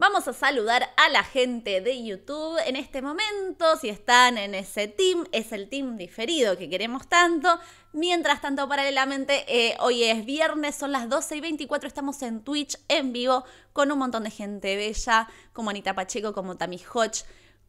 Vamos a saludar a la gente de YouTube en este momento, si están en ese team, es el team diferido que queremos tanto. Mientras tanto, paralelamente, eh, hoy es viernes, son las 12 y 24, estamos en Twitch en vivo con un montón de gente bella, como Anita Pacheco, como Tami Hodge,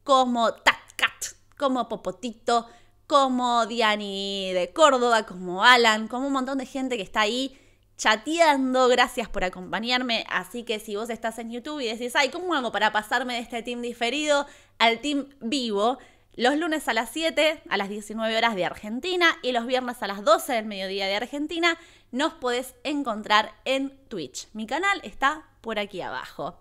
como Tatcat, como Popotito, como Diani de Córdoba, como Alan, como un montón de gente que está ahí chateando. Gracias por acompañarme. Así que si vos estás en YouTube y decís, ay, ¿cómo hago para pasarme de este team diferido al team vivo? Los lunes a las 7, a las 19 horas de Argentina y los viernes a las 12 del mediodía de Argentina, nos podés encontrar en Twitch. Mi canal está por aquí abajo.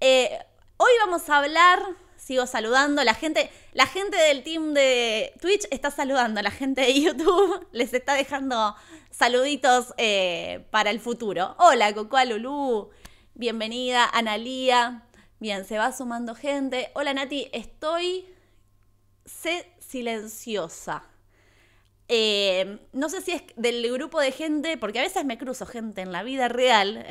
Eh, hoy vamos a hablar sigo saludando. La gente, la gente del team de Twitch está saludando, la gente de YouTube les está dejando saluditos eh, para el futuro. Hola, Cocoa Lulú, bienvenida, Analía. Bien, se va sumando gente. Hola, Nati, estoy. Sé silenciosa. Eh, no sé si es del grupo de gente, porque a veces me cruzo gente en la vida real,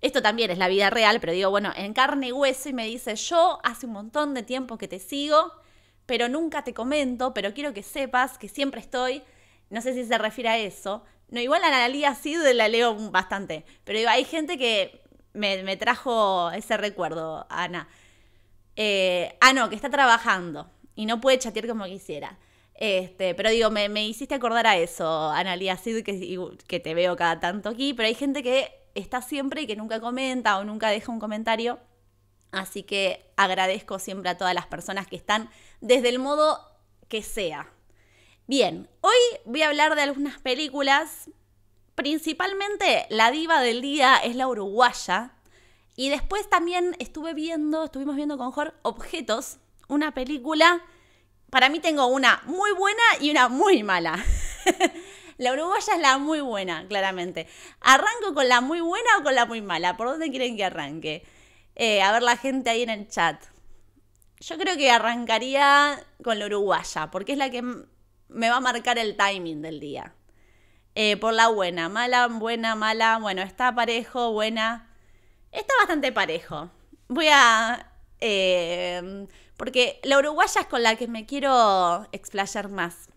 esto también es la vida real, pero digo, bueno, en carne y hueso y me dice, yo hace un montón de tiempo que te sigo, pero nunca te comento, pero quiero que sepas que siempre estoy, no sé si se refiere a eso, no igual a Analia sí la leo bastante, pero hay gente que me, trajo ese recuerdo, Ana. Eh, ah, no, que está trabajando y no puede chatear como quisiera. Este, pero digo, me, hiciste acordar a eso, Analia Sid, que, que te veo cada tanto aquí, pero hay gente que está siempre y que nunca comenta o nunca deja un comentario. Así que agradezco siempre a todas las personas que están desde el modo que sea. Bien, hoy voy a hablar de algunas películas. Principalmente la diva del día es la uruguaya. Y después también estuve viendo, estuvimos viendo con Jorge Objetos, una película. Para mí tengo una muy buena y una muy mala. La uruguaya es la muy buena, claramente. ¿Arranco con la muy buena o con la muy mala? ¿Por dónde quieren que arranque? Eh, a ver la gente ahí en el chat. Yo creo que arrancaría con la uruguaya, porque es la que me va a marcar el timing del día. Eh, por la buena, mala, buena, mala. Bueno, está parejo, buena. Está bastante parejo. Voy a... Eh, porque la uruguaya es con la que me quiero explayar más.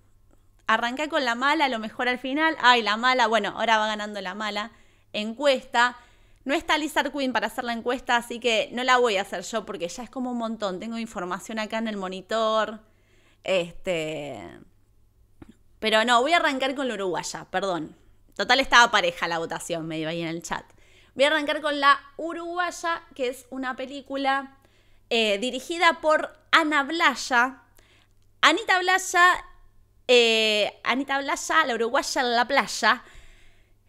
Arranqué con la mala, a lo mejor al final, ay, la mala, bueno, ahora va ganando la mala encuesta. No está Lizard Queen para hacer la encuesta, así que no la voy a hacer yo porque ya es como un montón. Tengo información acá en el monitor. Este. Pero no, voy a arrancar con la uruguaya, perdón. Total estaba pareja la votación, me iba ahí en el chat. Voy a arrancar con la uruguaya, que es una película eh, dirigida por Ana Blaya. Anita Blaya eh, Anita Blaya, la uruguaya en la playa.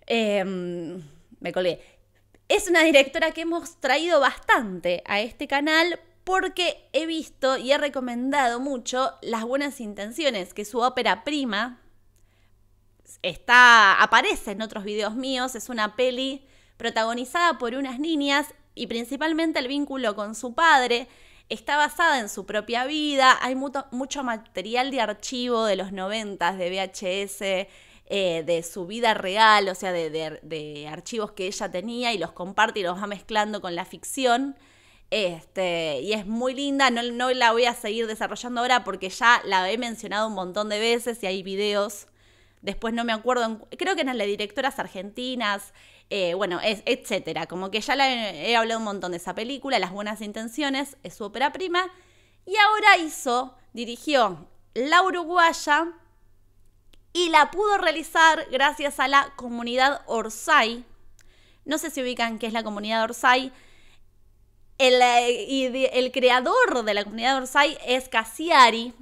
Em, me colgué. Es una directora que hemos traído bastante a este canal porque he visto y he recomendado mucho Las Buenas Intenciones, que su ópera prima está, aparece en otros videos míos, es una peli protagonizada por unas niñas y principalmente el vínculo con su padre, Está basada en su propia vida, hay mucho, material de archivo de los 90 de VHS, eh, de su vida real, o sea, de, de, archivos que ella tenía y los comparte y los va mezclando con la ficción. Este, y es muy linda, no, no la voy a seguir desarrollando ahora porque ya la he mencionado un montón de veces y hay videos después no me acuerdo, creo que eran las directoras argentinas, eh, bueno, etcétera. Como que ya he, hablado un montón de esa película, Las Buenas Intenciones, es su ópera prima. Y ahora hizo, dirigió La Uruguaya y la pudo realizar gracias a la comunidad Orsay. No sé si ubican qué es la comunidad Orsay. El, eh, creador de la comunidad Orsay es Cassiari,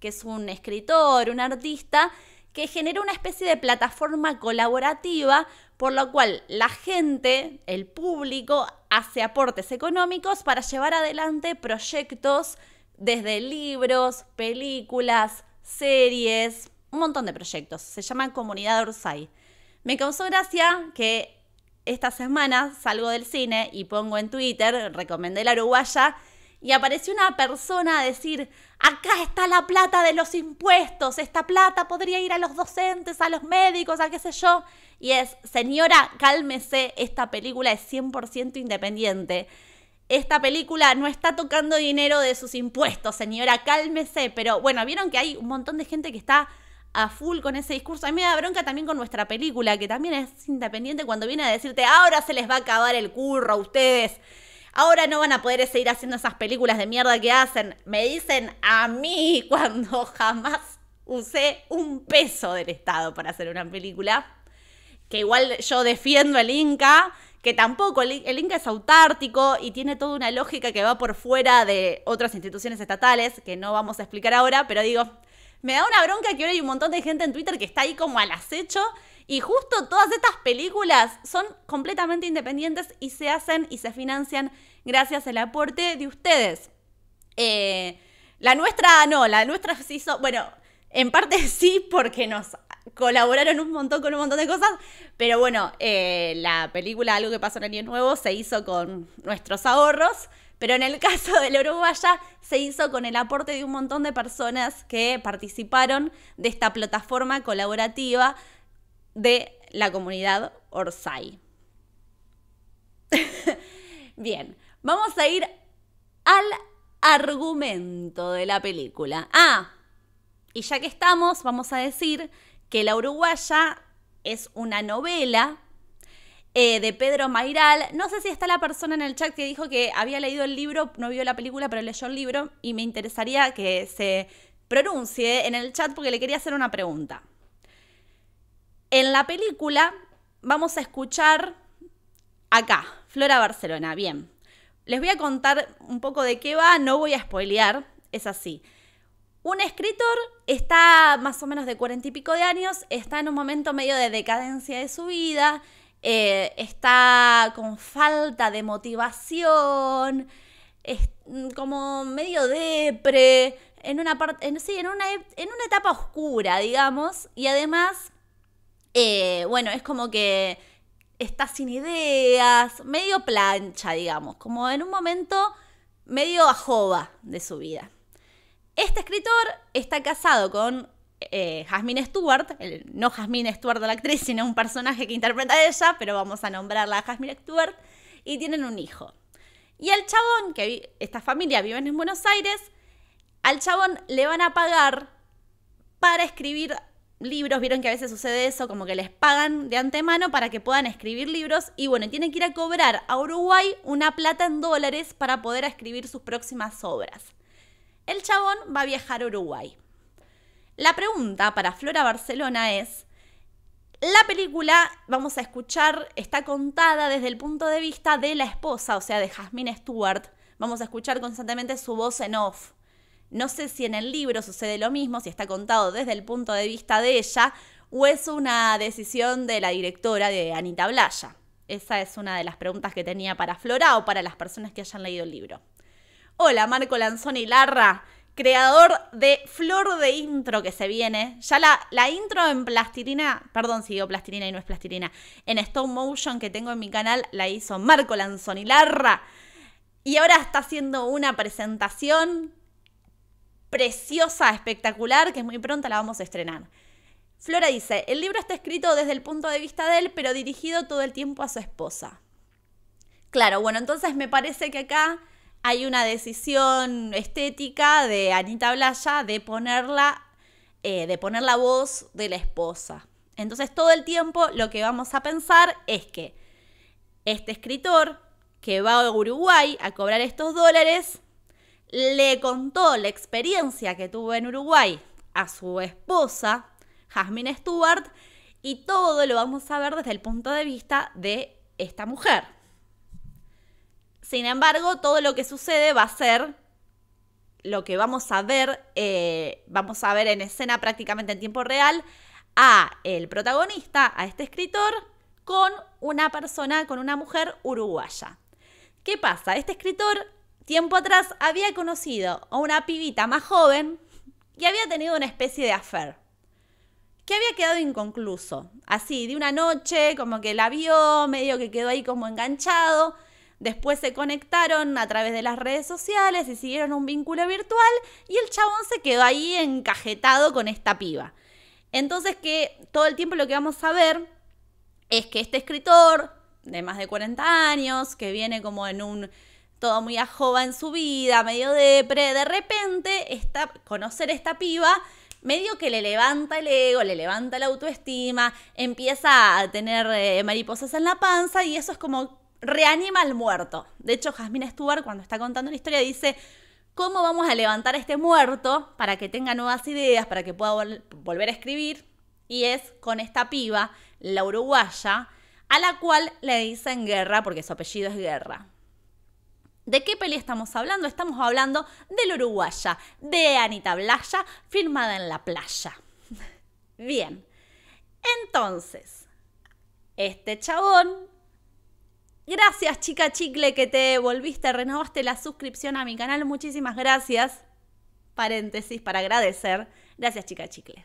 que es un escritor, un artista, que genera una especie de plataforma colaborativa por lo cual la gente, el público, hace aportes económicos para llevar adelante proyectos desde libros, películas, series, un montón de proyectos. Se llama Comunidad Orsay. Me causó gracia que esta semana salgo del cine y pongo en Twitter, recomendé la Uruguaya, y apareció una persona a decir, acá está la plata de los impuestos, esta plata podría ir a los docentes, a los médicos, a qué sé yo. Y es, señora, cálmese, esta película es 100% independiente. Esta película no está tocando dinero de sus impuestos, señora, cálmese. Pero bueno, vieron que hay un montón de gente que está a full con ese discurso. A mí me da bronca también con nuestra película, que también es independiente cuando viene a decirte, ahora se les va a acabar el curro a ustedes Ahora no van a poder seguir haciendo esas películas de mierda que hacen. Me dicen a mí cuando jamás usé un peso del Estado para hacer una película. Que igual yo defiendo el Inca, que tampoco, el, Inca es autártico y tiene toda una lógica que va por fuera de otras instituciones estatales, que no vamos a explicar ahora, pero digo, me da una bronca que ahora hay un montón de gente en Twitter que está ahí como al acecho y justo todas estas películas son completamente independientes y se hacen y se financian gracias al aporte de ustedes. Eh, la nuestra no, la nuestra se hizo, bueno, en parte sí porque nos colaboraron un montón con un montón de cosas, pero bueno, eh, la película Algo que pasó en Año Nuevo se hizo con nuestros ahorros, pero en el caso del la Uruguaya se hizo con el aporte de un montón de personas que participaron de esta plataforma colaborativa de la comunidad Orsay. Bien. Vamos a ir al argumento de la película. Ah, y ya que estamos, vamos a decir que La Uruguaya es una novela eh, de Pedro Mairal. No sé si está la persona en el chat que dijo que había leído el libro, no vio la película, pero leyó el libro y me interesaría que se pronuncie en el chat porque le quería hacer una pregunta. En la película vamos a escuchar acá, Flora Barcelona, bien. Les voy a contar un poco de qué va, no voy a spoilear, es así. Un escritor está más o menos de cuarenta y pico de años, está en un momento medio de decadencia de su vida, eh, está con falta de motivación, es como medio depre, en una parte, sí, en una, en una etapa oscura, digamos, y además, eh, bueno, es como que está sin ideas, medio plancha, digamos, como en un momento medio ajoba de su vida. Este escritor está casado con eh, Jasmine Stewart, no Jasmine Stewart la actriz, sino un personaje que interpreta a ella, pero vamos a nombrarla Jasmine Stewart, y tienen un hijo. Y al chabón, que esta familia vive en Buenos Aires, al chabón le van a pagar para escribir libros, vieron que a veces sucede eso, como que les pagan de antemano para que puedan escribir libros y bueno, tienen que ir a cobrar a Uruguay una plata en dólares para poder escribir sus próximas obras. El chabón va a viajar a Uruguay. La pregunta para Flora Barcelona es, la película, vamos a escuchar, está contada desde el punto de vista de la esposa, o sea, de Jasmine Stewart. Vamos a escuchar constantemente su voz en off. No sé si en el libro sucede lo mismo, si está contado desde el punto de vista de ella o es una decisión de la directora de Anita Blaya. Esa es una de las preguntas que tenía para Flora o para las personas que hayan leído el libro. Hola, Marco Lanzoni Larra, creador de Flor de Intro que se viene. Ya la, la intro en plastilina, perdón si digo plastilina y no es plastilina, en stop motion que tengo en mi canal la hizo Marco Lanzoni Larra. Y ahora está haciendo una presentación preciosa, espectacular, que muy pronto la vamos a estrenar. Flora dice, el libro está escrito desde el punto de vista de él, pero dirigido todo el tiempo a su esposa. Claro, bueno, entonces me parece que acá hay una decisión estética de Anita Blaya de ponerla, eh, de poner la voz de la esposa. Entonces todo el tiempo lo que vamos a pensar es que este escritor que va a Uruguay a cobrar estos dólares le contó la experiencia que tuvo en Uruguay a su esposa, Jasmine Stewart, y todo lo vamos a ver desde el punto de vista de esta mujer. Sin embargo, todo lo que sucede va a ser lo que vamos a ver, eh, vamos a ver en escena prácticamente en tiempo real a el protagonista, a este escritor, con una persona, con una mujer uruguaya. ¿Qué pasa? Este escritor Tiempo atrás había conocido a una pibita más joven y había tenido una especie de affair que había quedado inconcluso. Así, de una noche, como que la vio, medio que quedó ahí como enganchado. Después se conectaron a través de las redes sociales y siguieron un vínculo virtual y el chabón se quedó ahí encajetado con esta piba. Entonces que todo el tiempo lo que vamos a ver es que este escritor de más de 40 años, que viene como en un todo muy ajoba en su vida, medio depre, de repente está conocer esta piba medio que le levanta el ego, le levanta la autoestima, empieza a tener eh, mariposas en la panza y eso es como reanima al muerto. De hecho, Jasmine Stewart cuando está contando la historia dice, ¿cómo vamos a levantar a este muerto para que tenga nuevas ideas, para que pueda volver a escribir? Y es con esta piba, la uruguaya, a la cual le dicen guerra porque su apellido es guerra. ¿De qué peli estamos hablando? Estamos hablando del Uruguaya, de Anita Blaya, filmada en la playa. Bien, entonces, este chabón, gracias chica chicle que te volviste, renovaste la suscripción a mi canal, muchísimas gracias, paréntesis para agradecer, gracias chica chicle.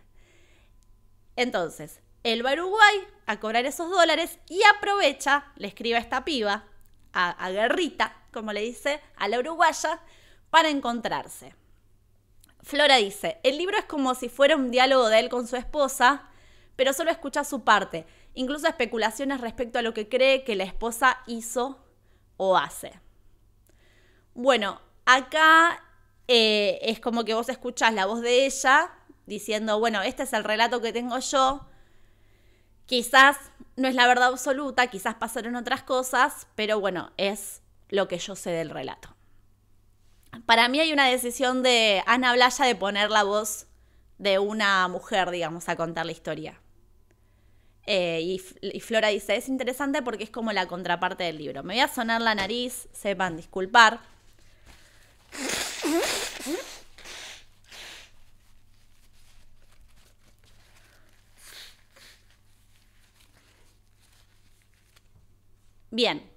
Entonces, él va a Uruguay a cobrar esos dólares y aprovecha, le escriba a esta piba, a, a Guerrita, como le dice a la uruguaya, para encontrarse. Flora dice, el libro es como si fuera un diálogo de él con su esposa, pero solo escucha su parte, incluso especulaciones respecto a lo que cree que la esposa hizo o hace. Bueno, acá eh, es como que vos escuchás la voz de ella diciendo, bueno, este es el relato que tengo yo, quizás no es la verdad absoluta, quizás pasaron otras cosas, pero bueno, es lo que yo sé del relato. Para mí hay una decisión de Ana Blaya de poner la voz de una mujer, digamos, a contar la historia. Eh, y, Flora dice, es interesante porque es como la contraparte del libro. Me voy a sonar la nariz, sepan disculpar. Bien,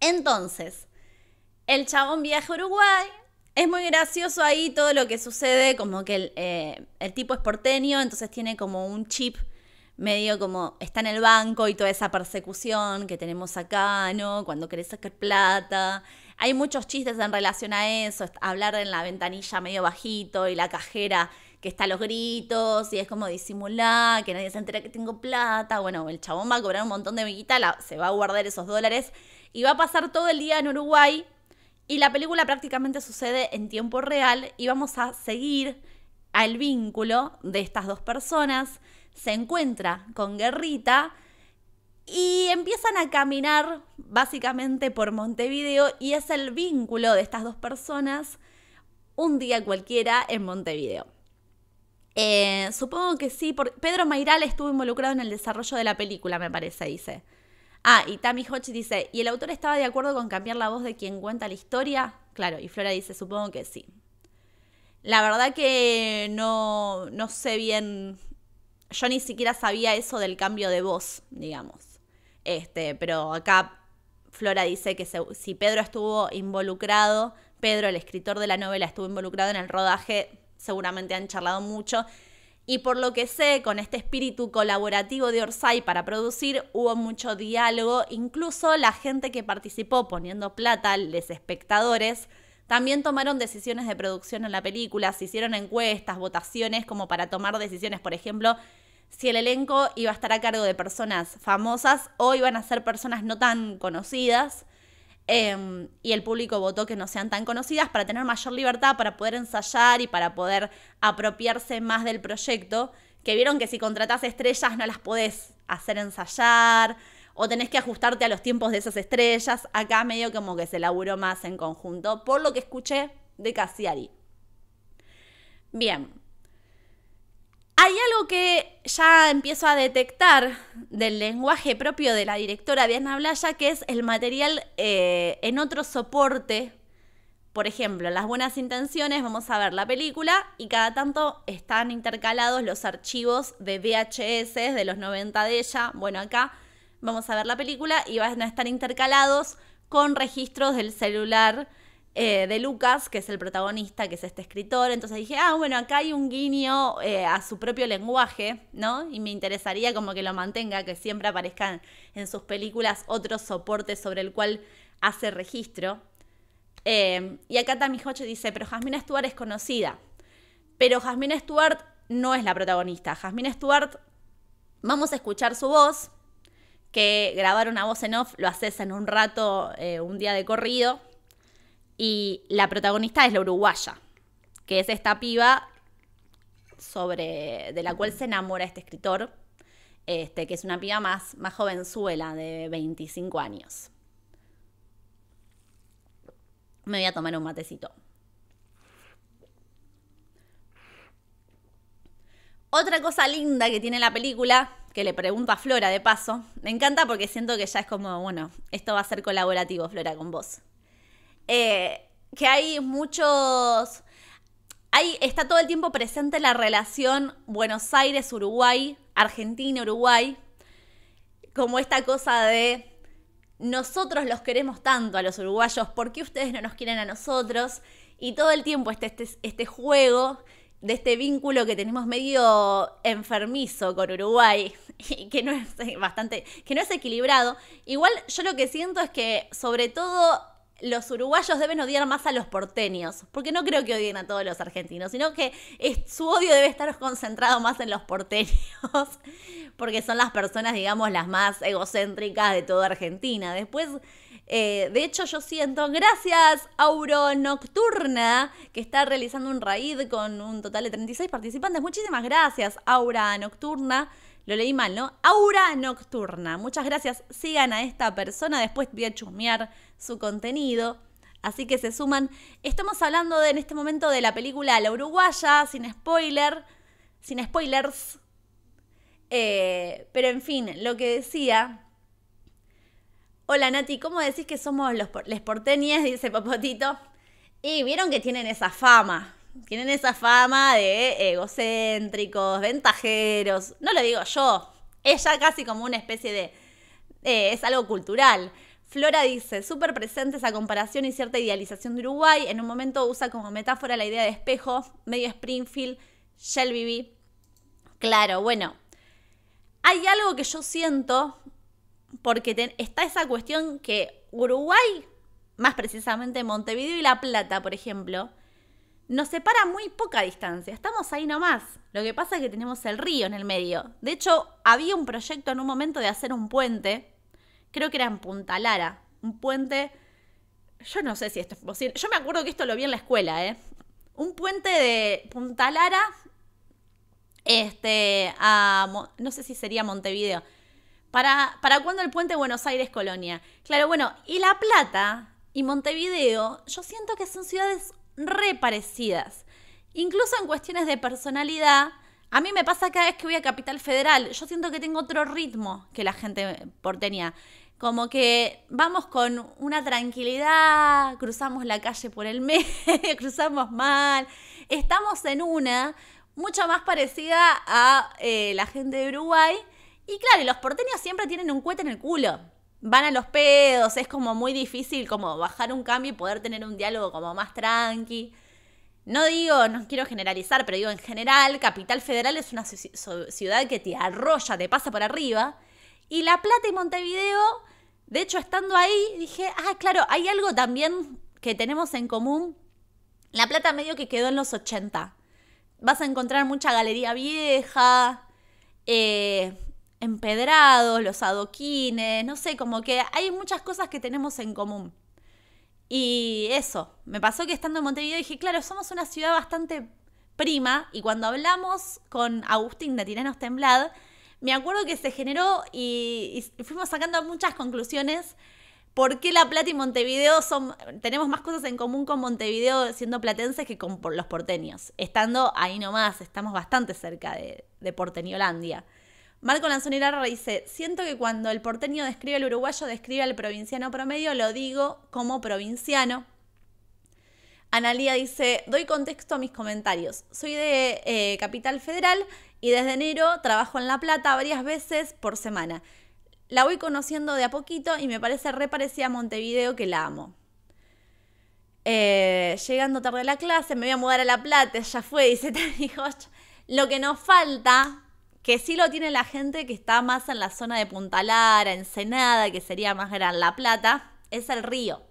entonces, el chabón viaja a Uruguay, es muy gracioso ahí todo lo que sucede, como que eh, el, tipo es porteño, entonces tiene como un chip medio como está en el banco y toda esa persecución que tenemos acá, ¿no? Cuando querés sacar plata. Hay muchos chistes en relación a eso, hablar en la ventanilla medio bajito y la cajera que está a los gritos y es como disimular, que nadie se entera que tengo plata. Bueno, el chabón va a cobrar un montón de miguita, se va a guardar esos dólares y va a pasar todo el día en Uruguay y la película prácticamente sucede en tiempo real y vamos a seguir al vínculo de estas dos personas. Se encuentra con Guerrita y empiezan a caminar básicamente por Montevideo y es el vínculo de estas dos personas un día cualquiera en Montevideo. Eh, supongo que sí, porque Pedro Mairal estuvo involucrado en el desarrollo de la película, me parece, dice. Ah, y Tammy Hodge dice, ¿y el autor estaba de acuerdo con cambiar la voz de quien cuenta la historia? Claro, y Flora dice, supongo que sí. La verdad que no, no sé bien, yo ni siquiera sabía eso del cambio de voz, digamos. Este, pero acá Flora dice que si Pedro estuvo involucrado, Pedro, el escritor de la novela, estuvo involucrado en el rodaje, seguramente han charlado mucho y por lo que sé, con este espíritu colaborativo de Orsay para producir, hubo mucho diálogo. Incluso la gente que participó poniendo plata, les espectadores, también tomaron decisiones de producción en la película, se hicieron encuestas, votaciones como para tomar decisiones, por ejemplo, si el elenco iba a estar a cargo de personas famosas o iban a ser personas no tan conocidas. Em, y el público votó que no sean tan conocidas para tener mayor libertad, para poder ensayar y para poder apropiarse más del proyecto, que vieron que si contratás estrellas no las podés hacer ensayar o tenés que ajustarte a los tiempos de esas estrellas, acá medio como que se laburó más en conjunto, por lo que escuché de Cassiari. Bien, hay algo que ya empiezo a detectar del lenguaje propio de la directora Diana Blaya, que es el material eh, en otro soporte. Por ejemplo, las buenas intenciones, vamos a ver la película y cada tanto están intercalados los archivos de VHS de los 90 de ella. Bueno, acá vamos a ver la película y van a estar intercalados con registros del celular eh, de Lucas, que es el protagonista, que es este escritor. Entonces dije, ah, bueno, acá hay un guiño eh, a su propio lenguaje, ¿no? Y me interesaría como que lo mantenga, que siempre aparezcan en sus películas otros soportes sobre el cual hace registro. Eh, y acá Tammy dice, pero Jasmine Stewart es conocida. Pero Jasmine Stuart no es la protagonista. Jasmine Stuart, vamos a escuchar su voz, que grabar una voz en off lo haces en un rato, un día de corrido y la protagonista es la uruguaya, que es esta piba sobre, de la cual se enamora este escritor, este, que es una piba más, más jovenzuela, de 25 años. Me voy a tomar un matecito. Otra cosa linda que tiene la película, que le pregunto a Flora de paso, me encanta porque siento que ya es como, bueno, esto va a ser colaborativo, Flora, con vos. Eh, que hay muchos... está todo el tiempo presente la relación Buenos Aires-Uruguay, Argentina-Uruguay, como esta cosa de nosotros los queremos tanto a los uruguayos, ¿por qué ustedes no nos quieren a nosotros? Y todo el tiempo este, este, juego de este vínculo que tenemos medio enfermizo con Uruguay y que no es eh, bastante, que no es equilibrado. Igual yo lo que siento es que sobre todo los uruguayos deben odiar más a los porteños, porque no creo que odien a todos los argentinos, sino que su odio debe estar concentrado más en los porteños, porque son las personas, digamos, las más egocéntricas de toda Argentina. Después, eh, de hecho, yo siento, gracias Auro Nocturna, que está realizando un raid con un total de 36 participantes. Muchísimas gracias, Aura Nocturna. Lo leí mal, ¿no? Aura Nocturna. Muchas gracias. Sigan a esta persona. Después voy a chusmear su contenido. Así que se suman. Estamos hablando de, en este momento de la película La Uruguaya, sin spoiler, sin spoilers. Eh, pero en fin, lo que decía. Hola Nati, ¿cómo decís que somos los les porteñes? Dice papotito Y vieron que tienen esa fama. Tienen esa fama de egocéntricos, ventajeros. No lo digo yo. Es ya casi como una especie de. Eh, es algo cultural. Flora dice, súper presente esa comparación y cierta idealización de Uruguay. En un momento usa como metáfora la idea de espejo, medio Springfield, Shelby Claro, bueno. Hay algo que yo siento, porque está esa cuestión que Uruguay, más precisamente Montevideo y La Plata, por ejemplo, nos separa muy poca distancia. Estamos ahí nomás. Lo que pasa es que tenemos el río en el medio. De hecho, había un proyecto en un momento de hacer un puente creo que era en Punta Lara, un puente, yo no sé si esto es posible, yo me acuerdo que esto lo vi en la escuela, ¿eh? Un puente de Punta Lara, este, a, no sé si sería Montevideo. ¿Para, ¿Para cuándo el puente Buenos Aires-Colonia? Claro, bueno, y La Plata y Montevideo, yo siento que son ciudades re parecidas. Incluso en cuestiones de personalidad, a mí me pasa cada vez que voy a Capital Federal, yo siento que tengo otro ritmo que la gente porteña como que vamos con una tranquilidad, cruzamos la calle por el mes, cruzamos mal, estamos en una mucho más parecida a eh, la gente de Uruguay. Y claro, los porteños siempre tienen un cuete en el culo. Van a los pedos, es como muy difícil como bajar un cambio y poder tener un diálogo como más tranqui. No digo, no quiero generalizar, pero digo en general, Capital Federal es una ciudad que te arrolla, te pasa por arriba. Y La Plata y Montevideo de hecho, estando ahí, dije, ah, claro, hay algo también que tenemos en común. La Plata medio que quedó en los 80. Vas a encontrar mucha galería vieja, eh, empedrados, los adoquines, no sé, como que hay muchas cosas que tenemos en común. Y eso, me pasó que estando en Montevideo dije, claro, somos una ciudad bastante prima y cuando hablamos con Agustín de Tiranos Temblad, me acuerdo que se generó y, fuimos sacando muchas conclusiones. ¿Por qué La Plata y Montevideo son, tenemos más cosas en común con Montevideo siendo platenses que con los porteños? Estando ahí nomás, estamos bastante cerca de, Porteñolandia. Marco Lanzoni Larra dice, siento que cuando el porteño describe al uruguayo, describe al provinciano promedio, lo digo como provinciano. Analía dice, doy contexto a mis comentarios. Soy de eh, Capital Federal y desde enero trabajo en La Plata varias veces por semana. La voy conociendo de a poquito y me parece re parecida a Montevideo que la amo. Eh, llegando tarde a la clase, me voy a mudar a La Plata, ya fue, dice Tani dijo. Lo que nos falta, que sí lo tiene la gente que está más en la zona de Punta Lara, Ensenada, que sería más gran La Plata, es el río.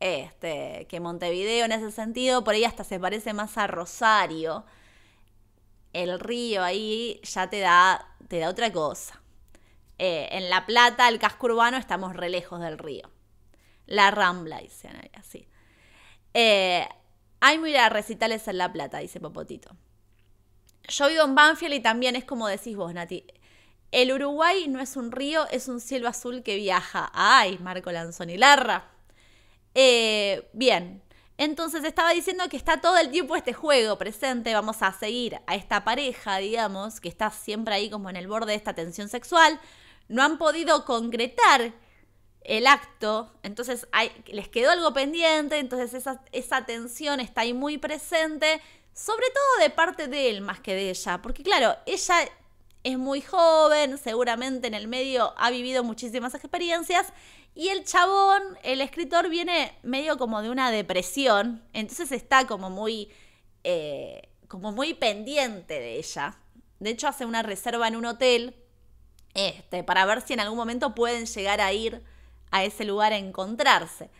Este, que Montevideo en ese sentido, por ahí hasta se parece más a Rosario el río ahí ya te da, te da otra cosa. Eh, en La Plata, el casco urbano, estamos re lejos del río. La Rambla, dice. ahí, así. hay eh, muy recitales en La Plata, dice Popotito. Yo vivo en Banfield y también es como decís vos, Nati. El Uruguay no es un río, es un cielo azul que viaja. Ay, Marco Lanzoni Larra. Eh, bien, entonces estaba diciendo que está todo el tiempo este juego presente, vamos a seguir a esta pareja, digamos, que está siempre ahí como en el borde de esta tensión sexual, no han podido concretar el acto, entonces hay, les quedó algo pendiente, entonces esa, esa tensión está ahí muy presente, sobre todo de parte de él más que de ella, porque claro, ella es muy joven, seguramente en el medio ha vivido muchísimas experiencias y el chabón, el escritor, viene medio como de una depresión, entonces está como muy, eh, como muy pendiente de ella. De hecho, hace una reserva en un hotel este, para ver si en algún momento pueden llegar a ir a ese lugar a encontrarse.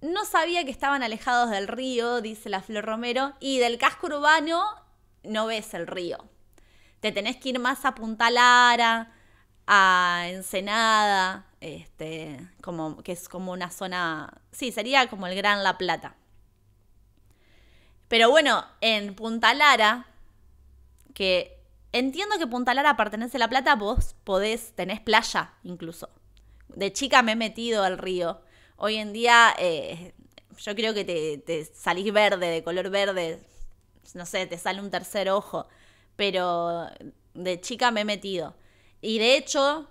No sabía que estaban alejados del río, dice la Flor Romero, y del casco urbano no ves el río. Te tenés que ir más a Punta Lara, a Ensenada, este, como, que es como una zona, sí, sería como el Gran La Plata. Pero bueno, en Punta Lara, que entiendo que Punta Lara pertenece a La Plata, vos podés, tenés playa incluso. De chica me he metido al río. Hoy en día eh, yo creo que te, te, salís verde, de color verde, no sé, te sale un tercer ojo, pero de chica me he metido. Y de hecho,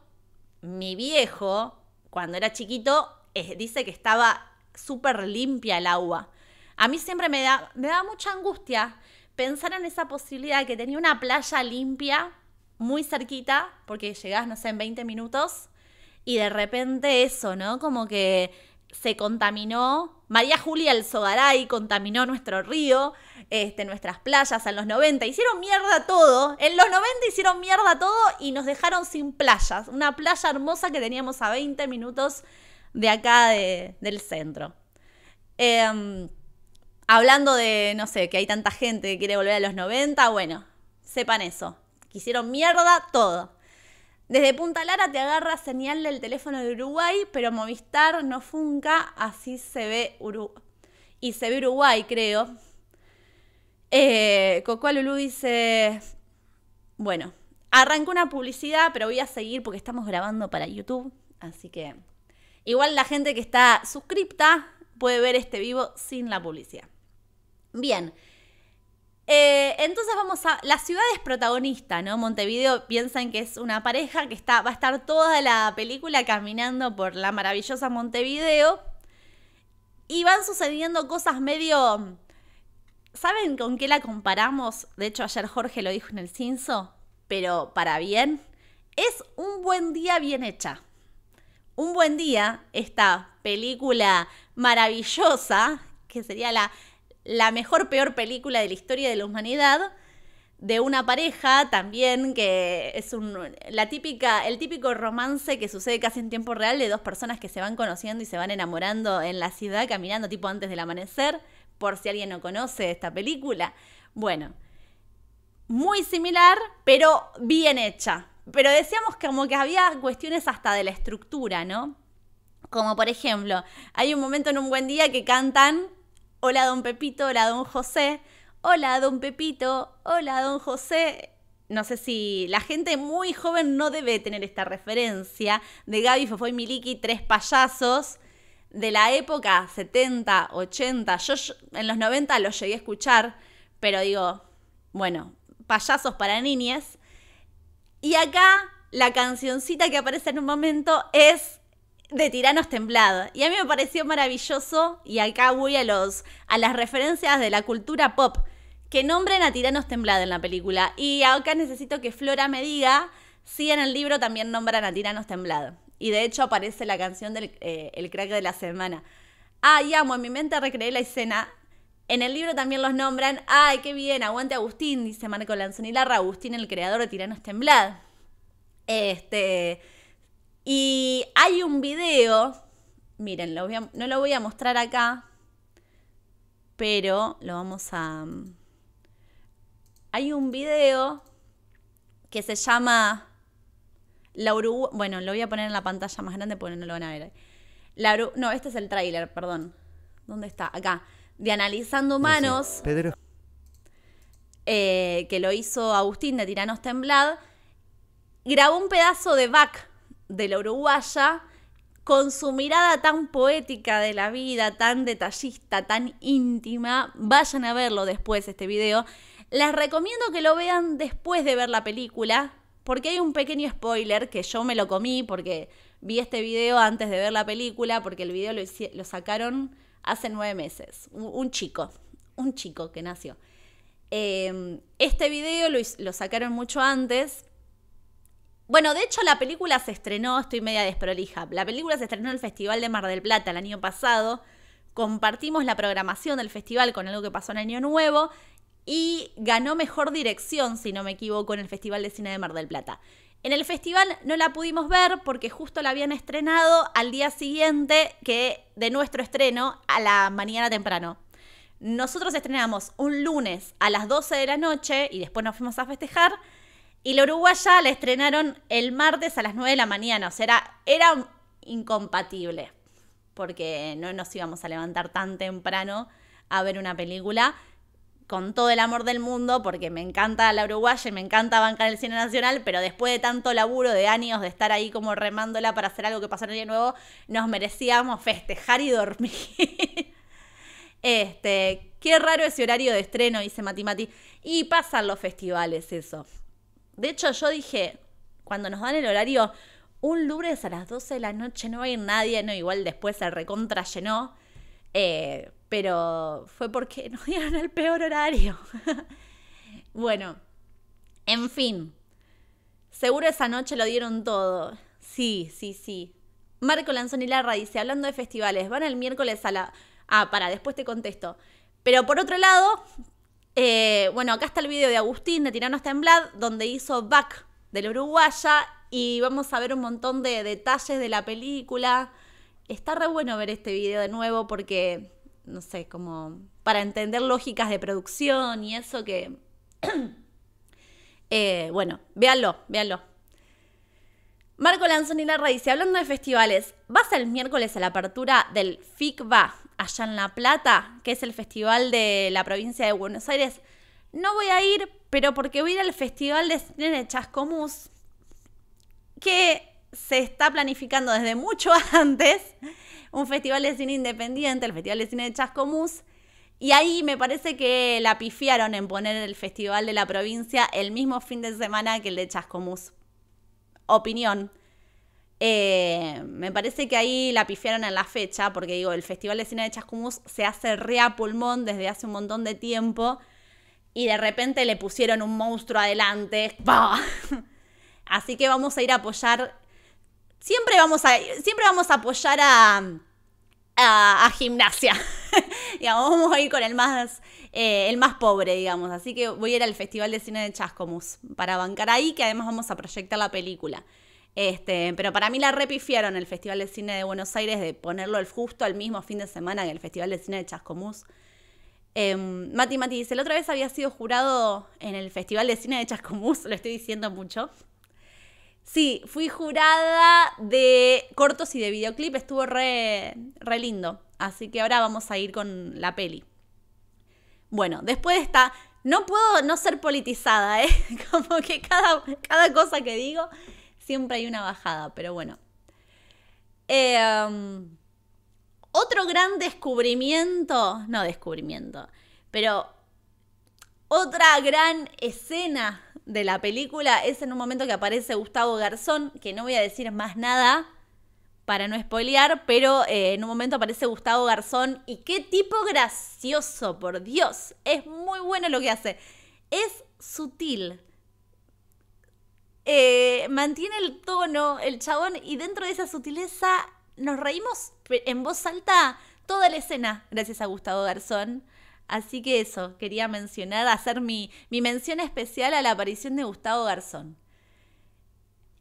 mi viejo, cuando era chiquito, dice que estaba súper limpia el agua. A mí siempre me da, me da mucha angustia pensar en esa posibilidad que tenía una playa limpia muy cerquita, porque llegás, no sé, en 20 minutos, y de repente eso, ¿no? Como que se contaminó, María Julia el contaminó nuestro río, este, nuestras playas en los 90, hicieron mierda todo, en los 90 hicieron mierda todo y nos dejaron sin playas, una playa hermosa que teníamos a 20 minutos de acá del centro. Em, hablando de, no sé, que hay tanta gente que quiere volver a los 90, bueno, sepan eso, que hicieron mierda todo. Desde Punta Lara te agarra señal del teléfono de Uruguay, pero Movistar no funca, así se ve Uruguay. Y se ve Uruguay, creo. Eh, Cocoa dice, bueno, arranco una publicidad, pero voy a seguir porque estamos grabando para YouTube. Así que igual la gente que está suscripta puede ver este vivo sin la publicidad. Bien, eh, entonces vamos a. La ciudad es protagonista, ¿no? Montevideo piensan que es una pareja que está, va a estar toda la película caminando por la maravillosa Montevideo. Y van sucediendo cosas medio. ¿Saben con qué la comparamos? De hecho, ayer Jorge lo dijo en el cinzo, pero para bien. Es un buen día bien hecha. Un buen día, esta película maravillosa, que sería la la mejor peor película de la historia de la humanidad de una pareja también que es un la típica el típico romance que sucede casi en tiempo real de dos personas que se van conociendo y se van enamorando en la ciudad caminando tipo antes del amanecer por si alguien no conoce esta película bueno muy similar pero bien hecha pero decíamos como que había cuestiones hasta de la estructura no como por ejemplo hay un momento en un buen día que cantan Hola, don Pepito, hola, don José. Hola, don Pepito, hola, don José. No sé si la gente muy joven no debe tener esta referencia de Gaby Fofoy Miliki, tres payasos de la época 70, 80. Yo en los 90 los llegué a escuchar, pero digo, bueno, payasos para niñas. Y acá la cancioncita que aparece en un momento es de Tiranos temblados Y a mí me pareció maravilloso, y acá voy a, los, a las referencias de la cultura pop, que nombren a Tiranos Temblado en la película. Y acá necesito que Flora me diga si en el libro también nombran a Tiranos Temblado. Y de hecho aparece la canción del eh, El crack de la semana. Ay, amo, en mi mente recreé la escena. En el libro también los nombran. Ay, qué bien, aguante Agustín, dice Marco Lanzoni Larra. Agustín, el creador de Tiranos Temblado. Este y hay un video, miren, no lo voy a mostrar acá, pero lo vamos a... Mm, hay un video que se llama La Bueno, lo voy a poner en la pantalla más grande porque no lo van a ver. La No, este es el tráiler, perdón. ¿Dónde está? Acá. De Analizando Humanos. Pedro. Eh, que lo hizo Agustín de Tiranos Temblad. Grabó un pedazo de back de la uruguaya, con su mirada tan poética de la vida, tan detallista, tan íntima, vayan a verlo después este video. Les recomiendo que lo vean después de ver la película, porque hay un pequeño spoiler que yo me lo comí porque vi este video antes de ver la película, porque el video lo, sacaron hace nueve meses. Un, chico, un chico que nació. Eh, este video lo sacaron mucho antes bueno, de hecho la película se estrenó, estoy media desprolija, la película se estrenó en el Festival de Mar del Plata el año pasado, compartimos la programación del festival con algo que pasó en Año Nuevo y ganó mejor dirección, si no me equivoco, en el Festival de Cine de Mar del Plata. En el festival no la pudimos ver porque justo la habían estrenado al día siguiente que de nuestro estreno a la mañana temprano. Nosotros estrenamos un lunes a las 12 de la noche y después nos fuimos a festejar y la uruguaya la estrenaron el martes a las 9 de la mañana. O sea, era, incompatible. Porque no nos íbamos a levantar tan temprano a ver una película con todo el amor del mundo, porque me encanta la uruguaya y me encanta bancar el cine nacional, pero después de tanto laburo de años de estar ahí como remándola para hacer algo que pasara de nuevo, nos merecíamos festejar y dormir. este, qué raro ese horario de estreno, dice Mati Mati. Y pasan los festivales, eso. De hecho, yo dije, cuando nos dan el horario, un lunes a las 12 de la noche no va a ir nadie, no, igual después se recontra llenó, eh, pero fue porque nos dieron el peor horario. bueno, en fin, seguro esa noche lo dieron todo. Sí, sí, sí. Marco Lanzoni Larra dice, hablando de festivales, van el miércoles a la... Ah, para, después te contesto. Pero por otro lado, eh, bueno, acá está el video de Agustín de Tiranos Temblad, donde hizo Back del Uruguaya y vamos a ver un montón de detalles de la película. Está re bueno ver este video de nuevo porque, no sé, como para entender lógicas de producción y eso que... Eh, bueno, véanlo, véanlo. Marco Lanzoni y la hablando de festivales, ¿vas el miércoles a la apertura del FICBA allá en La Plata, que es el festival de la provincia de Buenos Aires? No voy a ir, pero porque voy a ir al festival de cine de Chascomús, que se está planificando desde mucho antes, un festival de cine independiente, el Festival de Cine de Chascomús, y ahí me parece que la pifiaron en poner el festival de la provincia el mismo fin de semana que el de Chascomús opinión. Eh, me parece que ahí la pifiaron en la fecha, porque digo, el Festival de Cine de Chascumus se hace re a pulmón desde hace un montón de tiempo y de repente le pusieron un monstruo adelante. Así que vamos a ir a apoyar. Siempre vamos a, siempre vamos a apoyar a a, gimnasia. digamos, vamos a ir con el más, eh, el más pobre, digamos. Así que voy a ir al Festival de Cine de Chascomús para bancar ahí, que además vamos a proyectar la película. Este, pero para mí la repifiaron el Festival de Cine de Buenos Aires de ponerlo justo al mismo fin de semana que el Festival de Cine de Chascomús. Em, Mati Mati dice, la otra vez había sido jurado en el Festival de Cine de Chascomús, lo estoy diciendo mucho. Sí, fui jurada de cortos y de videoclip, estuvo re, lindo. Así que ahora vamos a ir con la peli. Bueno, después está... No puedo no ser politizada, ¿eh? Como que cada, cosa que digo siempre hay una bajada, pero bueno. Em, otro gran descubrimiento, no descubrimiento, pero otra gran escena de la película es en un momento que aparece Gustavo Garzón, que no voy a decir más nada para no spoilear, pero eh, en un momento aparece Gustavo Garzón y qué tipo gracioso, por Dios, es muy bueno lo que hace. Es sutil. Eh, mantiene el tono, el chabón, y dentro de esa sutileza nos reímos en voz alta toda la escena, gracias a Gustavo Garzón. Así que eso, quería mencionar, hacer mi, mi mención especial a la aparición de Gustavo Garzón.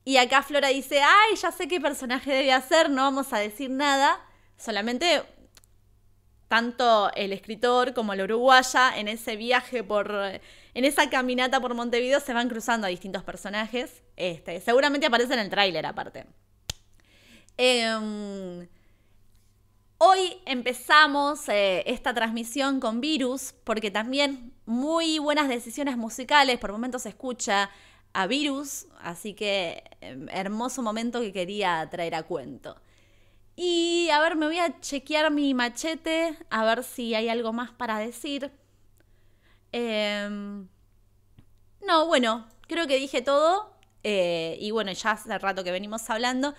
Y acá Flora dice, ay, ya sé qué personaje debe hacer, no vamos a decir nada. Solamente tanto el escritor como el uruguaya en ese viaje por, en esa caminata por Montevideo se van cruzando a distintos personajes. Este, seguramente aparece en el tráiler aparte. Eh, Hoy empezamos eh, esta transmisión con Virus, porque también muy buenas decisiones musicales, por momentos se escucha a Virus, así que em, hermoso momento que quería traer a cuento. Y a ver, me voy a chequear mi machete, a ver si hay algo más para decir. Em, no, bueno, creo que dije todo. Eh, y bueno, ya hace rato que venimos hablando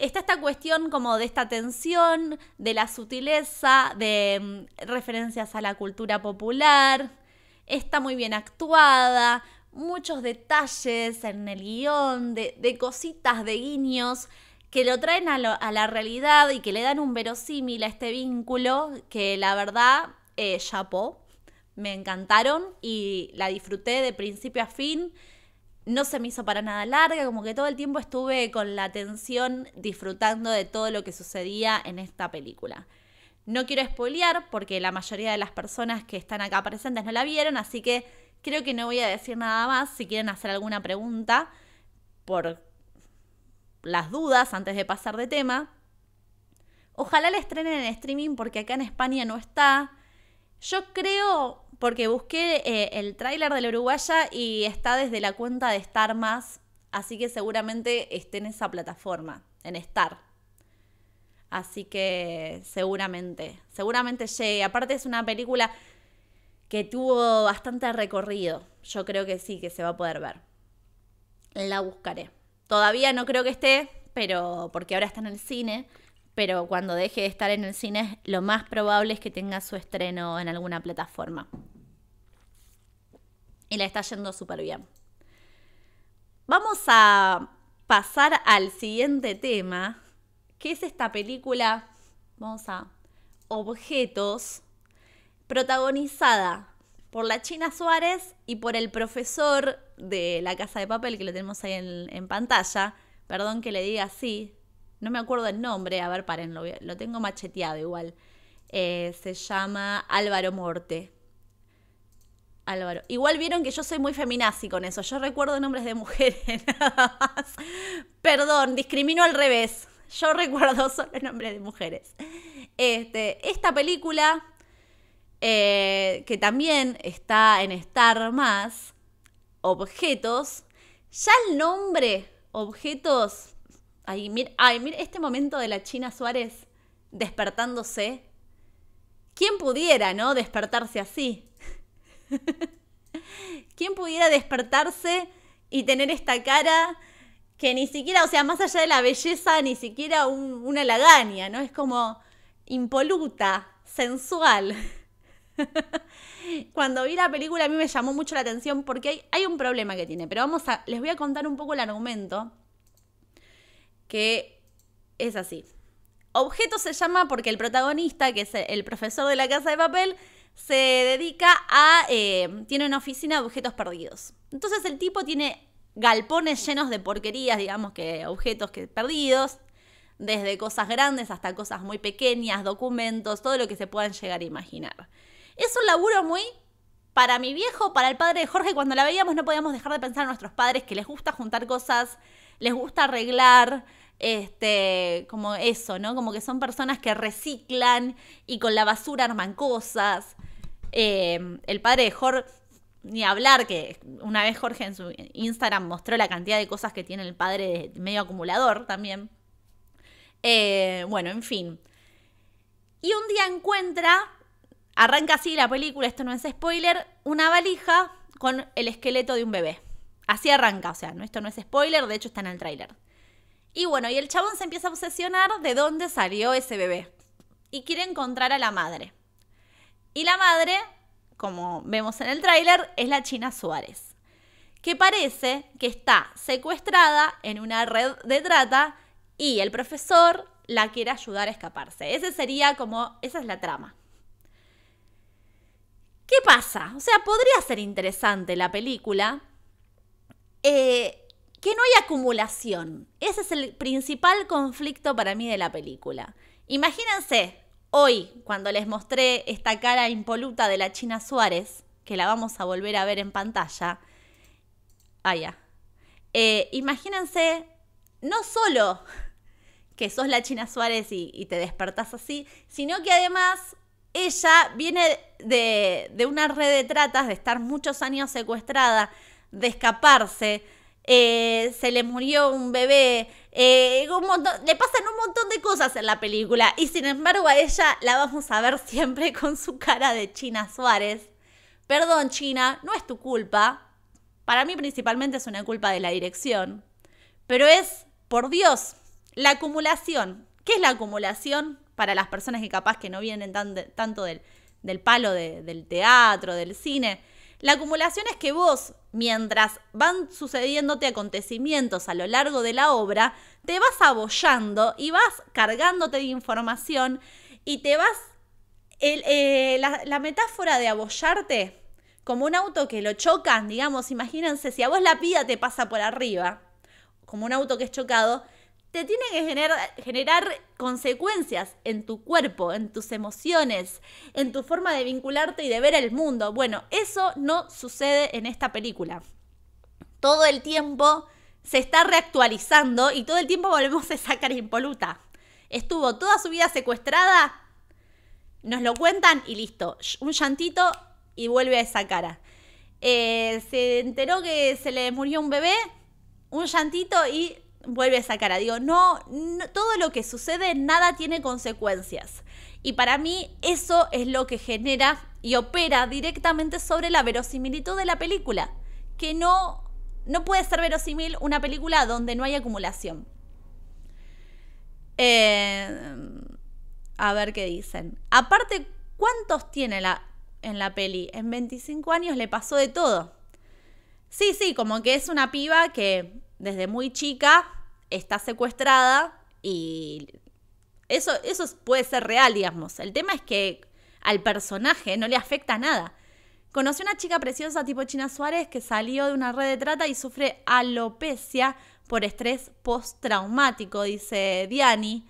está esta cuestión como de esta tensión, de la sutileza, de mm, referencias a la cultura popular. Está muy bien actuada, muchos detalles en el guión, de, cositas, de guiños que lo traen a, la realidad y que le dan un verosímil a este vínculo que la verdad, eh, chapó. Me encantaron y la disfruté de principio a fin no se me hizo para nada larga, como que todo el tiempo estuve con la atención disfrutando de todo lo que sucedía en esta película. No quiero spoilear porque la mayoría de las personas que están acá presentes no la vieron, así que creo que no voy a decir nada más. Si quieren hacer alguna pregunta por las dudas antes de pasar de tema, ojalá la estrenen en streaming porque acá en España no está. Yo creo, porque busqué eh, el tráiler del Uruguaya y está desde la cuenta de Star Más, así que seguramente esté en esa plataforma, en Star. Así que seguramente, seguramente llegue. Aparte es una película que tuvo bastante recorrido. Yo creo que sí, que se va a poder ver. La buscaré. Todavía no creo que esté, pero porque ahora está en el cine, pero cuando deje de estar en el cine, lo más probable es que tenga su estreno en alguna plataforma. Y la está yendo súper bien. Vamos a pasar al siguiente tema, que es esta película, vamos a, Objetos, protagonizada por la China Suárez y por el profesor de La Casa de Papel, que lo tenemos ahí en, pantalla, perdón que le diga así, no me acuerdo el nombre, a ver, paren, lo, tengo macheteado igual. Eh, se llama Álvaro Morte. Álvaro. Igual vieron que yo soy muy feminazi con eso. Yo recuerdo nombres de mujeres Perdón, discrimino al revés. Yo recuerdo solo nombres de mujeres. Este, esta película, eh, que también está en Star Más, Objetos. Ya el nombre, Objetos, Ay, mira, este momento de la China Suárez despertándose. ¿Quién pudiera, no? Despertarse así. ¿Quién pudiera despertarse y tener esta cara que ni siquiera, o sea, más allá de la belleza, ni siquiera una lagaña, ¿no? Es como impoluta, sensual. Cuando vi la película a mí me llamó mucho la atención porque hay, hay un problema que tiene, pero vamos a, les voy a contar un poco el argumento que es así. Objeto se llama porque el protagonista, que es el profesor de la casa de papel, se dedica a... Eh, tiene una oficina de objetos perdidos. Entonces el tipo tiene galpones llenos de porquerías, digamos que objetos que, perdidos, desde cosas grandes hasta cosas muy pequeñas, documentos, todo lo que se puedan llegar a imaginar. Es un laburo muy para mi viejo, para el padre de Jorge, cuando la veíamos no podíamos dejar de pensar en nuestros padres que les gusta juntar cosas, les gusta arreglar, este, como eso, ¿no? Como que son personas que reciclan y con la basura arman cosas. Em, el padre de Jorge, ni hablar, que una vez Jorge en su Instagram mostró la cantidad de cosas que tiene el padre medio acumulador también. Eh, bueno, en fin. Y un día encuentra, arranca así la película, esto no es spoiler, una valija con el esqueleto de un bebé. Así arranca, o sea, ¿no? esto no es spoiler, de hecho está en el tráiler. Y bueno, y el chabón se empieza a obsesionar de dónde salió ese bebé. Y quiere encontrar a la madre. Y la madre, como vemos en el tráiler, es la China Suárez. Que parece que está secuestrada en una red de trata y el profesor la quiere ayudar a escaparse. Ese sería como, esa es la trama. ¿Qué pasa? O sea, podría ser interesante la película. Eh, que no hay acumulación. Ese es el principal conflicto para mí de la película. Imagínense, hoy, cuando les mostré esta cara impoluta de la China Suárez, que la vamos a volver a ver en pantalla. Ah, ya. Eh, imagínense, no solo que sos la China Suárez y, te despertás así, sino que además ella viene de, de una red de tratas, de estar muchos años secuestrada, de escaparse, eh, se le murió un bebé, eh, un le pasan un montón de cosas en la película y sin embargo a ella la vamos a ver siempre con su cara de China Suárez. Perdón China, no es tu culpa. Para mí principalmente es una culpa de la dirección. Pero es, por Dios, la acumulación. ¿Qué es la acumulación? Para las personas que capaz que no vienen tanto del, palo del teatro, del cine la acumulación es que vos, mientras van sucediéndote acontecimientos a lo largo de la obra, te vas abollando y vas cargándote de información y te vas... Eh, la, metáfora de abollarte como un auto que lo chocan, digamos, imagínense, si a vos la pía te pasa por arriba, como un auto que es chocado, te tiene que generar, generar consecuencias en tu cuerpo, en tus emociones, en tu forma de vincularte y de ver el mundo. Bueno, eso no sucede en esta película. Todo el tiempo se está reactualizando y todo el tiempo volvemos a sacar impoluta. Estuvo toda su vida secuestrada, nos lo cuentan y listo. Un llantito y vuelve a esa cara. Eh, se enteró que se le murió un bebé, un llantito y vuelve a sacar Digo, no, no, todo lo que sucede, nada tiene consecuencias. Y para mí eso es lo que genera y opera directamente sobre la verosimilitud de la película, que no, no puede ser verosímil una película donde no hay acumulación. Eh, a ver qué dicen. Aparte, ¿cuántos tiene la, en la peli? En 25 años le pasó de todo. Sí, sí, como que es una piba que desde muy chica está secuestrada y eso, eso puede ser real, digamos. El tema es que al personaje no le afecta nada. Conocí una chica preciosa tipo China Suárez que salió de una red de trata y sufre alopecia por estrés postraumático, dice Diani.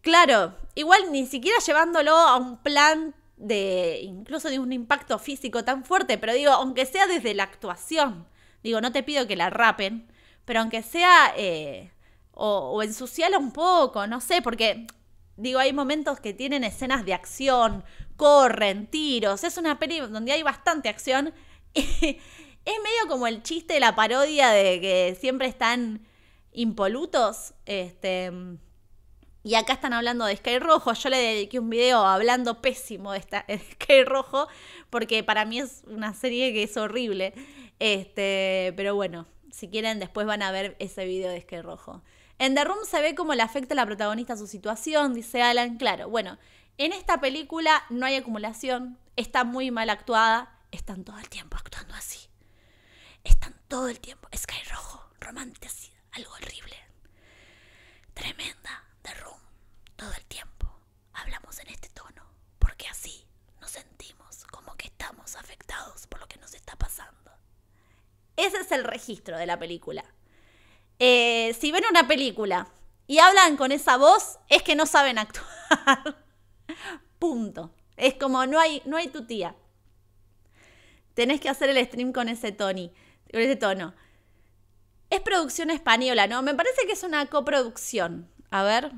Claro, igual ni siquiera llevándolo a un plan de incluso de un impacto físico tan fuerte, pero digo, aunque sea desde la actuación, digo, no te pido que la rapen, pero aunque sea, eh, o, o ensuciala un poco, no sé, porque digo, hay momentos que tienen escenas de acción, corren, tiros, es una peli donde hay bastante acción. Y es medio como el chiste de la parodia de que siempre están impolutos. Este, y acá están hablando de Sky Rojo. Yo le dediqué un video hablando pésimo de, esta, Sky Rojo, porque para mí es una serie que es horrible. Este, pero bueno, si quieren, después van a ver ese video de Sky Rojo. En The Room se ve cómo le afecta a la protagonista a su situación, dice Alan. Claro, bueno, en esta película no hay acumulación, está muy mal actuada, están todo el tiempo actuando así. Están todo el tiempo. Sky Rojo, romántica, algo horrible. Tremenda, The Room, todo el tiempo. Hablamos en este tono, porque así nos sentimos como que estamos afectados por lo que nos está pasando. Ese es el registro de la película. Eh, si ven una película y hablan con esa voz, es que no saben actuar. Punto. Es como no hay, no hay tu tía. Tenés que hacer el stream con ese ese tono. Es producción española, ¿no? Me parece que es una coproducción. A ver.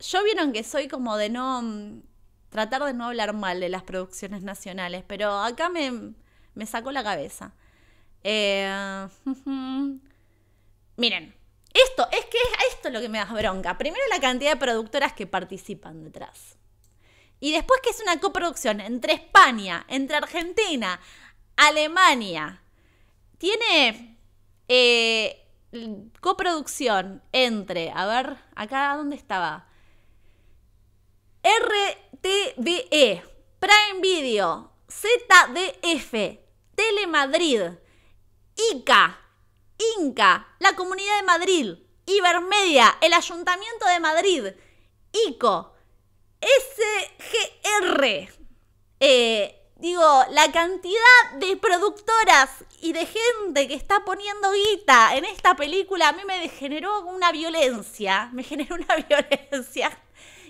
Yo vieron que soy como de no. Mm, tratar de no hablar mal de las producciones nacionales, pero acá me sacó la cabeza. Eh, miren, esto es que esto lo que me da bronca. Primero la cantidad de productoras que participan detrás. Y después que es una coproducción entre España, entre Argentina, Alemania. Tiene eh, coproducción entre, a ver, acá dónde estaba. RTVE, Prime Video, ZDF, Telemadrid, ICA, INCA, la Comunidad de Madrid, Ibermedia, el Ayuntamiento de Madrid, ICO, SGR. Eh, digo, la cantidad de productoras y de gente que está poniendo guita en esta película a mí me generó una violencia, me generó una violencia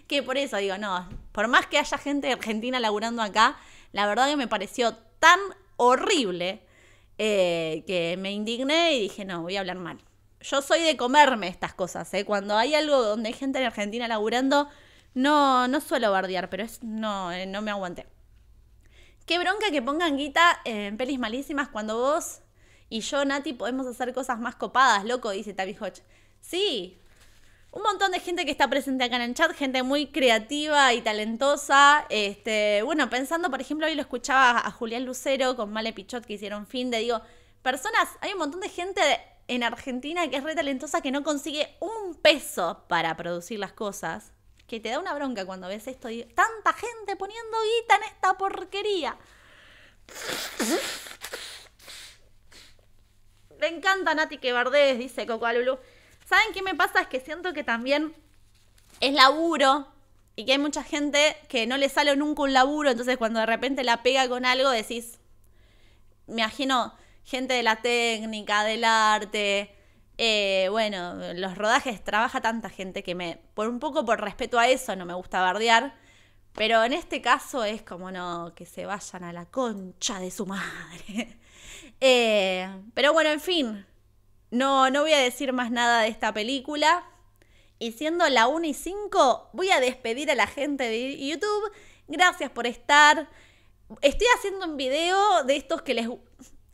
que por eso digo, no, por más que haya gente de Argentina laburando acá, la verdad que me pareció tan horrible eh, que me indigné y dije, no, voy a hablar mal. Yo soy de comerme estas cosas, ¿eh? Cuando hay algo donde hay gente en Argentina laburando, no, no suelo bardear, pero no, eh, no me aguanté. Qué bronca que pongan guita en pelis malísimas cuando vos y yo, Nati, podemos hacer cosas más copadas, loco, dice Tabi Hodge. Sí, un montón de gente que está presente acá en el chat, gente muy creativa y talentosa. Este, bueno, pensando, por ejemplo, hoy lo escuchaba a Julián Lucero con Male Pichot que hicieron fin de, digo, personas, hay un montón de gente en Argentina que es re talentosa que no consigue un peso para producir las cosas, que te da una bronca cuando ves esto tanta gente poniendo guita en esta porquería. Me encanta Nati que dice Coco ¿Saben qué me pasa? Es que siento que también es laburo y que hay mucha gente que no le sale nunca un laburo, entonces cuando de repente la pega con algo decís, me imagino gente de la técnica, del arte, eh, bueno, los rodajes trabaja tanta gente que me, por un poco por respeto a eso, no me gusta bardear, pero en este caso es como no, que se vayan a la concha de su madre. Eh, pero bueno, en fin, no, no voy a decir más nada de esta película. Y siendo la 1 y 5, voy a despedir a la gente de YouTube. Gracias por estar. Estoy haciendo un video de estos que les...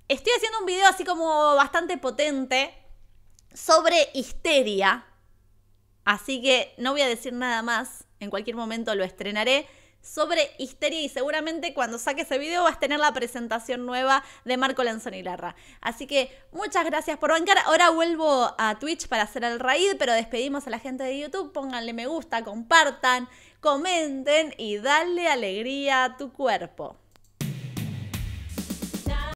Estoy haciendo un video así como bastante potente sobre histeria. Así que no voy a decir nada más. En cualquier momento lo estrenaré sobre Histeria y seguramente cuando saque ese video vas a tener la presentación nueva de Marco y Larra. Así que muchas gracias por bancar. Ahora vuelvo a Twitch para hacer el raid, pero despedimos a la gente de YouTube. Pónganle me gusta, compartan, comenten y dale alegría a tu cuerpo.